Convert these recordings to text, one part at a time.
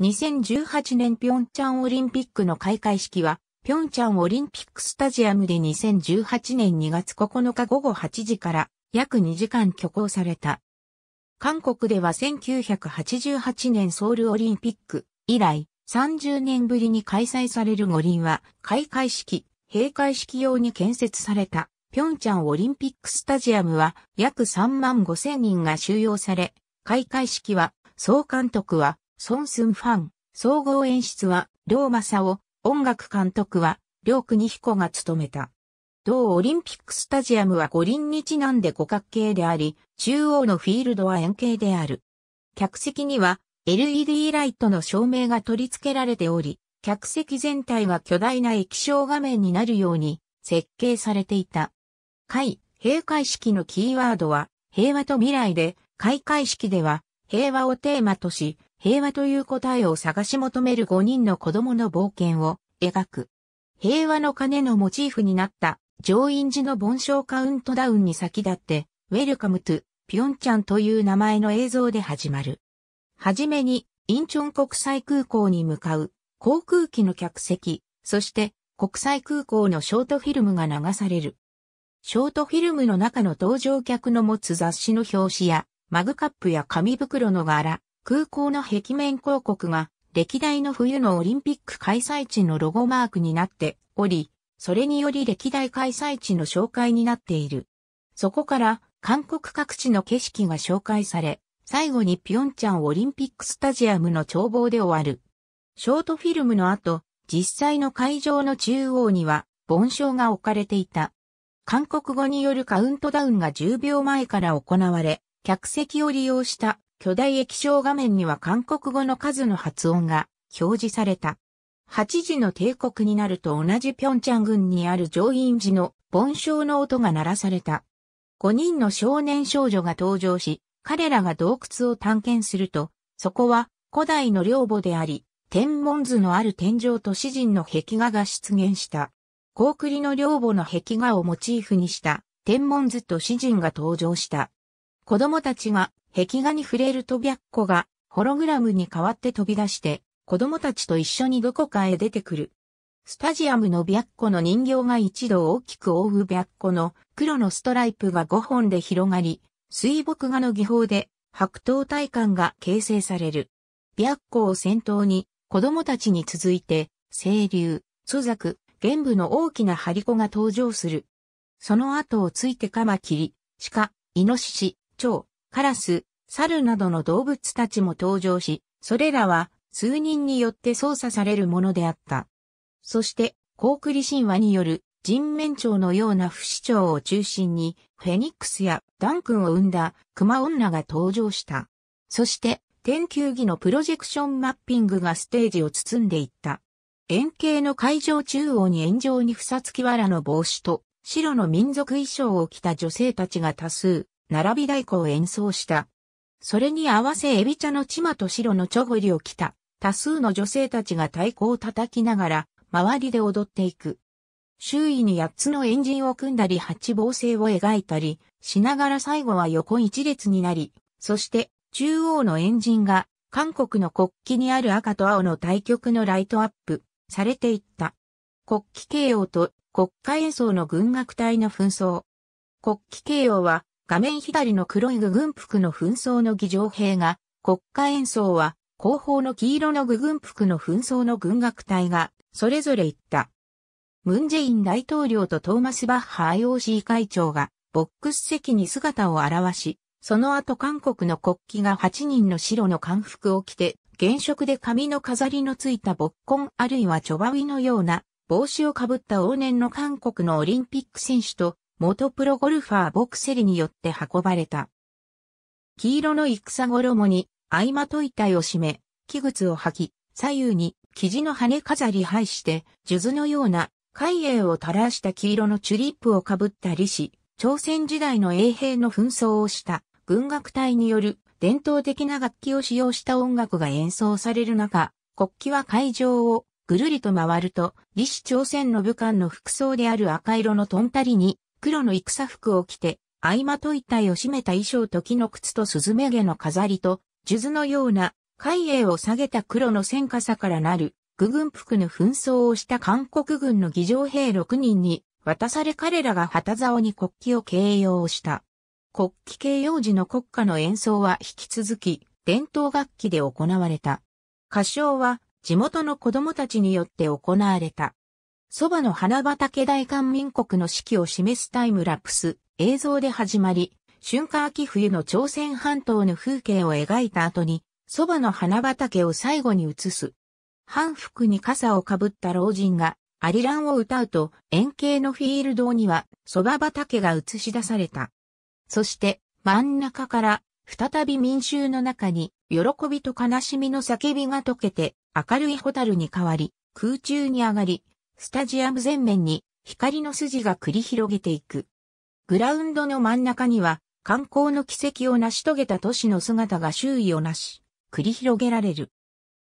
2018年ピョンチャンオリンピックの開会式は、ピョンチャンオリンピックスタジアムで2018年2月9日午後8時から約2時間挙行された。韓国では1988年ソウルオリンピック以来30年ぶりに開催される五輪は開会式、閉会式用に建設されたピョンチャンオリンピックスタジアムは約3万5千人が収容され、開会式は総監督はソンスンファン、総合演出は、両正を、音楽監督は、両国彦が務めた。同オリンピックスタジアムは五輪にちなんで五角形であり、中央のフィールドは円形である。客席には LED ライトの照明が取り付けられており、客席全体が巨大な液晶画面になるように設計されていた。会、閉会式のキーワードは平和と未来で、開会式では平和をテーマとし、平和という答えを探し求める5人の子供の冒険を描く。平和の鐘のモチーフになった上院寺の盆章カウントダウンに先立って、ウェルカムトゥ、ピョンチャンという名前の映像で始まる。はじめに、インチョン国際空港に向かう、航空機の客席、そして国際空港のショートフィルムが流される。ショートフィルムの中の登場客の持つ雑誌の表紙や、マグカップや紙袋の柄、空港の壁面広告が歴代の冬のオリンピック開催地のロゴマークになっており、それにより歴代開催地の紹介になっている。そこから韓国各地の景色が紹介され、最後にピョンチャンオリンピックスタジアムの眺望で終わる。ショートフィルムの後、実際の会場の中央には、盆章が置かれていた。韓国語によるカウントダウンが10秒前から行われ、客席を利用した巨大液晶画面には韓国語の数の発音が表示された。8時の帝国になると同じ平昌郡にある上院寺の盆章の音が鳴らされた。5人の少年少女が登場し、彼らが洞窟を探検すると、そこは古代の寮母であり、天文図のある天井と詩人の壁画が出現した。高栗の寮母の壁画をモチーフにした天文図と詩人が登場した。子供たちが壁画に触れると白子がホログラムに変わって飛び出して、子供たちと一緒にどこかへ出てくる。スタジアムの白子の人形が一度大きく覆う白子の黒のストライプが5本で広がり、水墨画の技法で白桃体感が形成される。白子を先頭に子供たちに続いて、清流、蘇作、玄武の大きな張り子が登場する。その後をついてカマキリ、鹿、イノシシ、蝶、カラス、猿などの動物たちも登場し、それらは数人によって操作されるものであった。そして、コークリ神話による人面鳥のような不死鳥を中心に、フェニックスやダン君を生んだ熊女が登場した。そして、天球儀のプロジェクションマッピングがステージを包んでいった。円形の会場中央に炎上にふさつきわらの帽子と白の民族衣装を着た女性たちが多数並び太鼓を演奏した。それに合わせエビ茶のチマと白のチョゴリを着た多数の女性たちが太鼓を叩きながら周りで踊っていく。周囲に8つの円陣を組んだり八芒星を描いたりしながら最後は横一列になり、そして中央の円陣が韓国の国旗にある赤と青の対局のライトアップされていった。国旗慶応と国家演奏の軍楽隊の紛争。国旗慶応は画面左の黒い具軍服の紛争の儀仗兵が、国家演奏は、後方の黄色の具軍服の紛争の軍楽隊が、それぞれ行った。ムンジェイン大統領とトーマス・バッハ IOC 会長が、ボックス席に姿を現し、その後韓国の国旗が8人の白の漢服を着て、原色で髪の飾りのついたコンあるいはチョバウィのような帽子をかぶった往年の韓国のオリンピック選手と元プロゴルファーボクセリによって運ばれた。黄色の戦衣に、合間と体を締め、器靴を履き、左右に生地の羽飾り配して、数珠のような海泳を垂らした黄色のチュリップをかぶった李氏、朝鮮時代の衛兵の紛争をした軍楽隊による伝統的な楽器を使用した音楽が演奏される中、国旗は会場をぐるりと回ると、李氏朝鮮の武漢の服装である赤色のトンタリに黒の戦服を着て、合間とた体を締めた衣装と木の靴とスズメ毛の飾りと、数珠のような、海英を下げた黒の戦火さからなる、具軍服の紛争をした韓国軍の議場兵6人に、渡され彼らが旗竿に国旗を掲揚した。国旗掲揚時の国歌の演奏は引き続き、伝統楽器で行われた。歌唱は地元の子供たちによって行われた。蕎麦の花畑大韓民国の四季を示すタイムラプス映像で始まり、春夏秋冬の朝鮮半島の風景を描いた後に、蕎麦の花畑を最後に映す。半服に傘をかぶった老人が、アリランを歌うと、円形のフィールドには、蕎麦畑が映し出された。そして、真ん中から、再び民衆の中に、喜びと悲しみの叫びが溶けて、明るいホタルに変わり、空中に上がり、スタジアム全面に光の筋が繰り広げていく。グラウンドの真ん中には観光の奇跡を成し遂げた都市の姿が周囲をなし、繰り広げられる。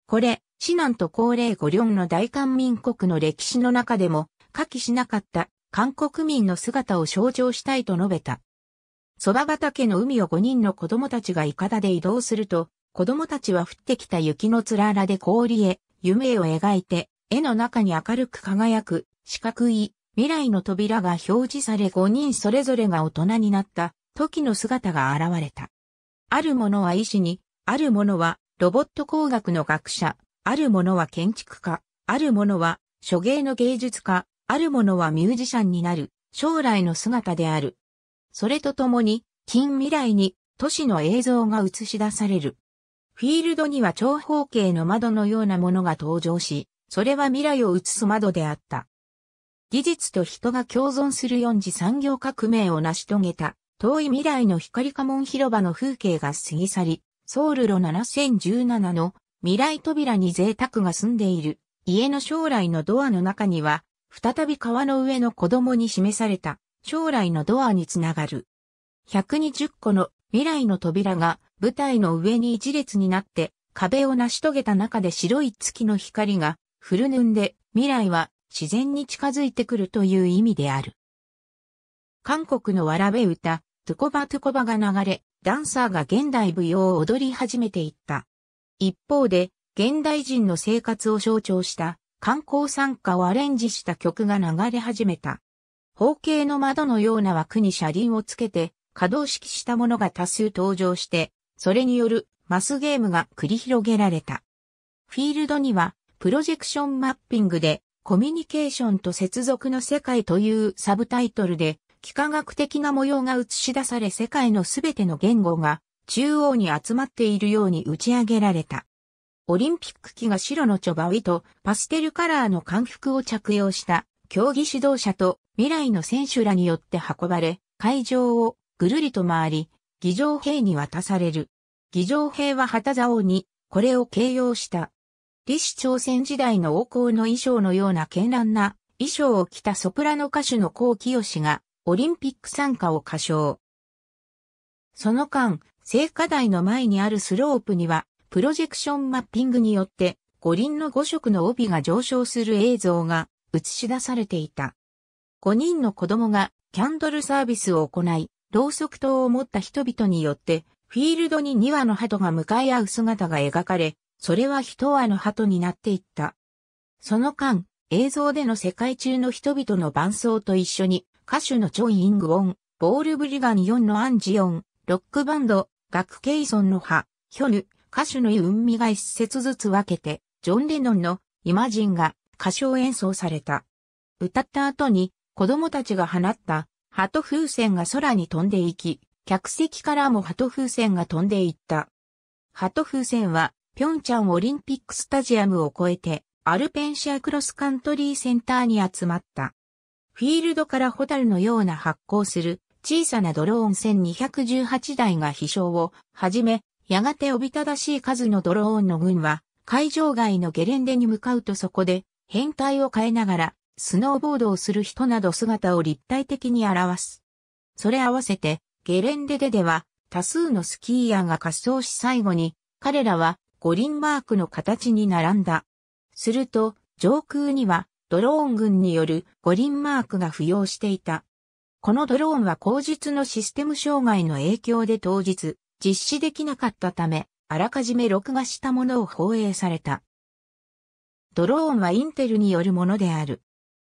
これ、市南と高齢五両の大韓民国の歴史の中でも、下記しなかった韓国民の姿を象徴したいと述べた。蕎麦畑の海を5人の子供たちがイカダで移動すると、子供たちは降ってきた雪のつららで氷へ、夢を描いて、絵の中に明るく輝く四角い未来の扉が表示され5人それぞれが大人になった時の姿が現れた。ある者は医師に、ある者はロボット工学の学者、ある者は建築家、ある者は諸芸の芸術家、ある者はミュージシャンになる将来の姿である。それとともに近未来に都市の映像が映し出される。フィールドには長方形の窓のようなものが登場し、それは未来を映す窓であった。技術と人が共存する四次産業革命を成し遂げた、遠い未来の光家門広場の風景が過ぎ去り、ソウルロ7017の未来扉に贅沢が住んでいる、家の将来のドアの中には、再び川の上の子供に示された、将来のドアにつながる。120個の未来の扉が舞台の上に一列になって壁を成し遂げた中で白い月の光が古ヌンで未来は自然に近づいてくるという意味である。韓国のわらべ歌、トゥコバトゥコバが流れ、ダンサーが現代舞踊を踊り始めていった。一方で、現代人の生活を象徴した観光参加をアレンジした曲が流れ始めた。方形の窓のような枠に車輪をつけて可動式したものが多数登場して、それによるマスゲームが繰り広げられた。フィールドにはプロジェクションマッピングでコミュニケーションと接続の世界というサブタイトルで、幾何学的な模様が映し出され世界のすべての言語が中央に集まっているように打ち上げられた。オリンピック旗が白のチョバウィとパステルカラーの感服を着用した競技指導者と未来の選手らによって運ばれ、会場をぐるりと回り、議場兵に渡される。議場兵は旗竿にこれを形容した李氏朝鮮時代の王侯の衣装のような絢爛な衣装を着たソプラノ歌手の高清がオリンピック参加を歌唱。その間、聖火台の前にあるスロープには、プロジェクションマッピングによって、五輪の五色の帯が上昇する映像が映し出されていた。五人の子供がキャンドルサービスを行い、ろうそく灯を持った人々によって、フィールドに2羽の鳩が向かい合う姿が描かれ、それは一羽の鳩になっていった。その間、映像での世界中の人々の伴奏と一緒に、歌手のチョイ・イングオン、ボールブリガオ4のアンジオン、ロックバンド、ガク・ケイソンのハ、ヒョヌ、歌手のユンミが一節ずつ分けて、ジョン・レノンのイマジンが歌唱演奏された。歌った後に、子供たちが放った鳩風船が空に飛んでいき、客席からも鳩風船が飛んでいった。鳩風船はピョンチャンオリンピックスタジアムを越えて、アルペンシアクロスカントリーセンターに集まった。フィールドからホタルのような発光する小さなドローン1218台が飛翔をはじめ、やがておびただしい数のドローンの軍は会場外のゲレンデに向かうとそこで変態を変えながらスノーボードをする人など姿を立体的に表す。それ合わせてゲレンデででは多数のスキーヤーが滑走し最後に彼らは五輪マークの形に並んだ。すると、上空にはドローン軍による五輪マークが浮揚していた。このドローンは後日のシステム障害の影響で当日実施できなかったため、あらかじめ録画したものを放映された。ドローンはインテルによるものである。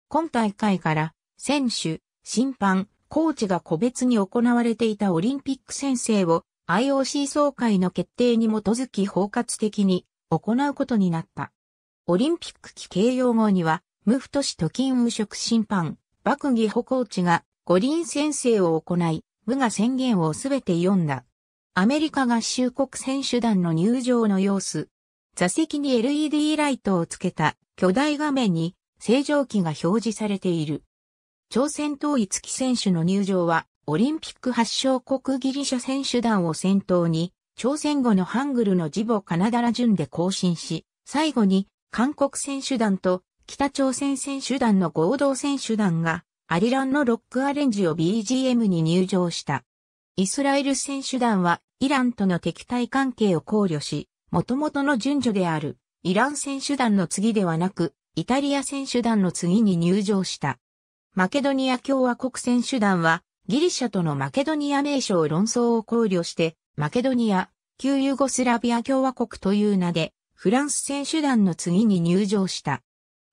今大会から選手、審判、コーチが個別に行われていたオリンピック先生を IOC 総会の決定に基づき包括的に行うことになった。オリンピック期掲揚後には、ムフト氏と金無職審判、バクギホコーチが五輪宣誓を行い、無が宣言をすべて読んだ。アメリカ合衆国選手団の入場の様子。座席に LED ライトをつけた巨大画面に正常期が表示されている。朝鮮統一期選手の入場はオリンピック発祥国ギリシャ選手団を先頭に、朝鮮語のハングルの字母カナダラ順で更新し、最後に韓国選手団と北朝鮮選手団の合同選手団がアリランのロックアレンジを BGM に入場した。イスラエル選手団はイランとの敵対関係を考慮し、元々の順序であるイラン選手団の次ではなく、イタリア選手団の次に入場した。マケドニア共和国選手団はギリシャとのマケドニア名称論争を考慮して、マケドニア、旧ユーゴスラビア共和国という名で、フランス選手団の次に入場した。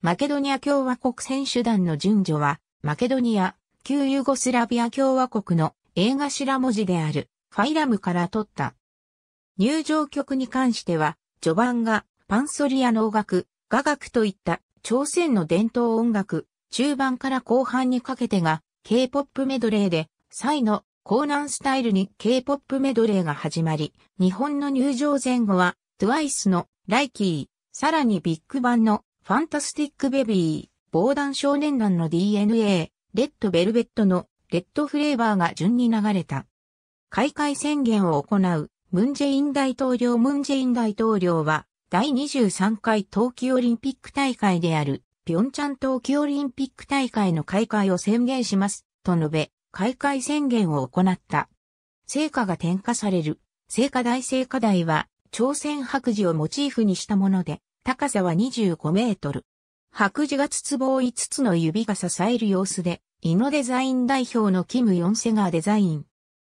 マケドニア共和国選手団の順序は、マケドニア、旧ユーゴスラビア共和国の映画頭文字である、ファイラムから取った。入場曲に関しては、序盤がパンソリア音楽、雅楽といった朝鮮の伝統音楽、中盤から後半にかけてが K-POP メドレーで、イのコーナンスタイルに K-POP メドレーが始まり、日本の入場前後は TWICE のライキー、さらにビッグバンのファンタスティックベビー、防弾少年団の DNA、レッドベルベットのレッドフレーバーが順に流れた。開会宣言を行うムンジェイン大統領ムンジェイン大統領は第23回冬季オリンピック大会であるピョンチャン冬季オリンピック大会の開会を宣言します、と述べ、開会宣言を行った。成果が点火される。聖火台聖火台は、朝鮮白磁をモチーフにしたもので、高さは25メートル。白磁が筒棒5つの指が支える様子で、イノデザイン代表のキム・ヨンセがデザイン。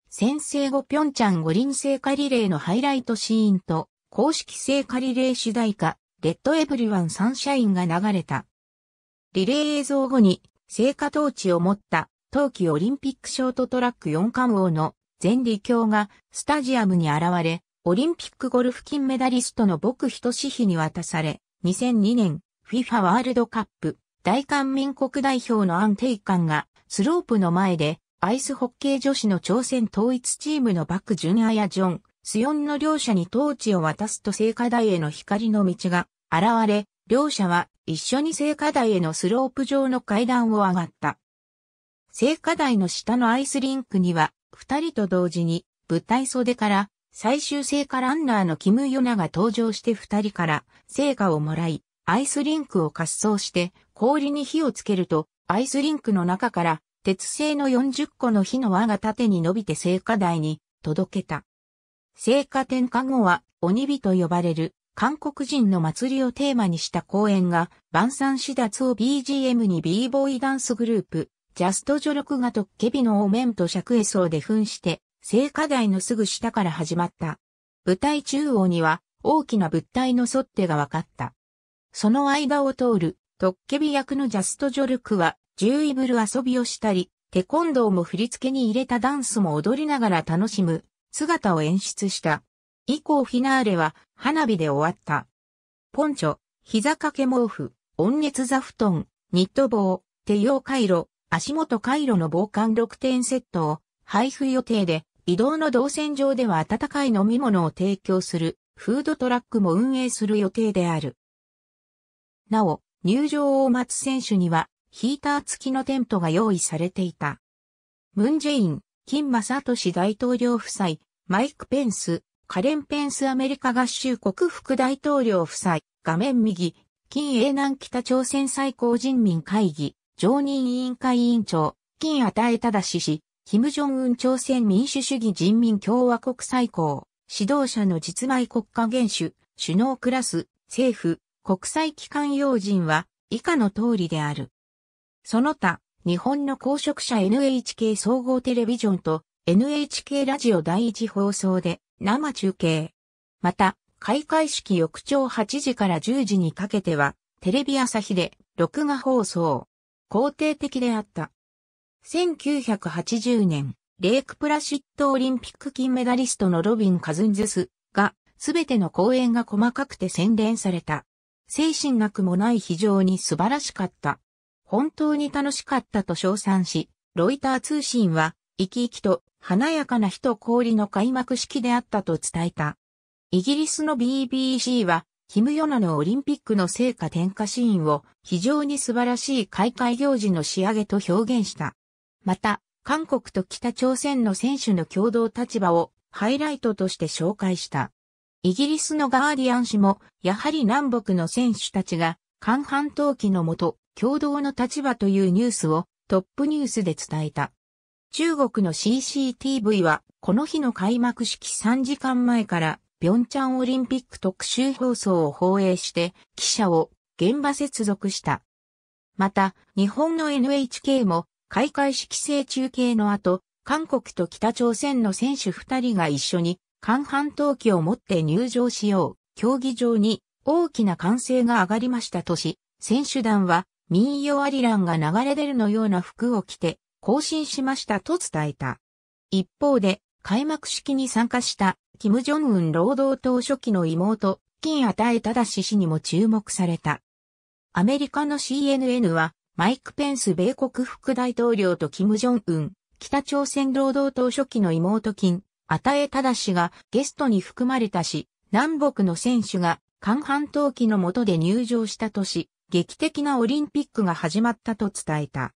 先制後ピョンチャン五輪聖火リレーのハイライトシーンと、公式聖火リレー主題歌、レッドエブリワンサンシャインが流れた。リレー映像後に、聖火トーチを持った、冬季オリンピックショートトラック4冠王の全理教がスタジアムに現れ、オリンピックゴルフ金メダリストの僕し志に渡され、2002年 FIFA ワールドカップ大韓民国代表の安定感がスロープの前でアイスホッケー女子の朝鮮統一チームのバク・ジュンアやジョン、スヨンの両者にトーチを渡すと聖火台への光の道が現れ、両者は一緒に聖火台へのスロープ状の階段を上がった。聖火台の下のアイスリンクには、二人と同時に、舞台袖から、最終聖火ランナーのキム・ヨナが登場して二人から聖火をもらい、アイスリンクを滑走して氷に火をつけると、アイスリンクの中から鉄製の40個の火の輪が縦に伸びて聖火台に届けた。聖火点火後は鬼火と呼ばれる韓国人の祭りをテーマにした公演が、万山シダツを BGM に b ボーイダンスグループ、ジャストジョロクガとケビのオメンと尺エソーで噴して、聖火台のすぐ下から始まった。舞台中央には、大きな物体の沿ってが分かった。その間を通る、トッケビ役のジャストジョルクは、十イブル遊びをしたり、テコンドーも振り付けに入れたダンスも踊りながら楽しむ姿を演出した。以降フィナーレは花火で終わった。ポンチョ、膝掛け毛布、温熱座布団、ニット帽、手用回路、足元回路の防寒6点セットを配布予定で、移動の動線上では温かい飲み物を提供するフードトラックも運営する予定である。なお、入場を待つ選手にはヒーター付きのテントが用意されていた。ムンジェイン、金正シ大統領夫妻、マイク・ペンス、カレン・ペンスアメリカ合衆国副大統領夫妻、画面右、金英南北朝鮮最高人民会議、常任委員会委員長、金与えただジョ金正恩朝鮮民主主義人民共和国最高、指導者の実売国家元首、首脳クラス、政府、国際機関要人は、以下の通りである。その他、日本の公職者 NHK 総合テレビジョンと NHK ラジオ第一放送で生中継。また、開会式翌朝8時から10時にかけては、テレビ朝日で録画放送。肯定的であった。1980年、レイクプラシッドオリンピック金メダリストのロビン・カズンズスが、すべての公演が細かくて洗練された。精神なくもない非常に素晴らしかった。本当に楽しかったと称賛し、ロイター通信は生き生きと華やかな人氷の開幕式であったと伝えた。イギリスの BBC は、キム・ヨナのオリンピックの成果点火シーンを非常に素晴らしい開会行事の仕上げと表現した。また、韓国と北朝鮮の選手の共同立場をハイライトとして紹介した。イギリスのガーディアン氏も、やはり南北の選手たちが、韓半島期のもと、共同の立場というニュースをトップニュースで伝えた。中国の CCTV は、この日の開幕式3時間前から、平昌オリンピック特集放送を放映して、記者を現場接続した。また、日本の NHK も、開会式制中継の後、韓国と北朝鮮の選手2人が一緒に、韓半島旗を持って入場しよう、競技場に大きな歓声が上がりましたとし、選手団は、民謡アリランが流れ出るのような服を着て、更新しましたと伝えた。一方で、開幕式に参加した、金正恩労働党書記の妹、金与えし氏にも注目された。アメリカの CNN は、マイク・ペンス米国副大統領と金正恩、北朝鮮労働党書記の妹金、与えしがゲストに含まれたし、南北の選手が韓半島期の下で入場したとし、劇的なオリンピックが始まったと伝えた。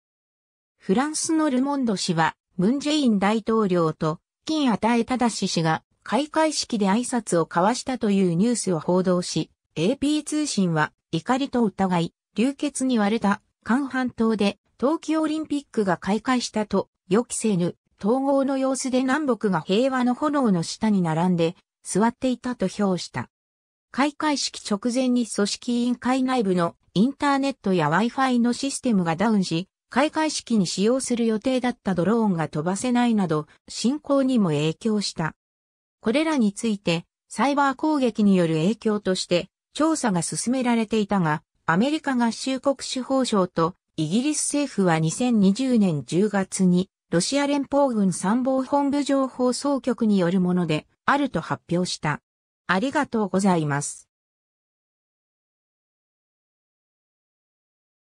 フランスのルモンド氏は、ムンジェイン大統領と、金与え正氏が、開会式で挨拶を交わしたというニュースを報道し、AP 通信は、怒りと疑い、流血に割れた、韓半島で、冬季オリンピックが開会したと、予期せぬ、統合の様子で南北が平和の炎の下に並んで、座っていたと評した。開会式直前に組織委員会内部のインターネットや Wi-Fi のシステムがダウンし、開会式に使用する予定だったドローンが飛ばせないなど、進行にも影響した。これらについて、サイバー攻撃による影響として、調査が進められていたが、アメリカ合衆国司法省とイギリス政府は2020年10月に、ロシア連邦軍参謀本部情報総局によるもので、あると発表した。ありがとうございます。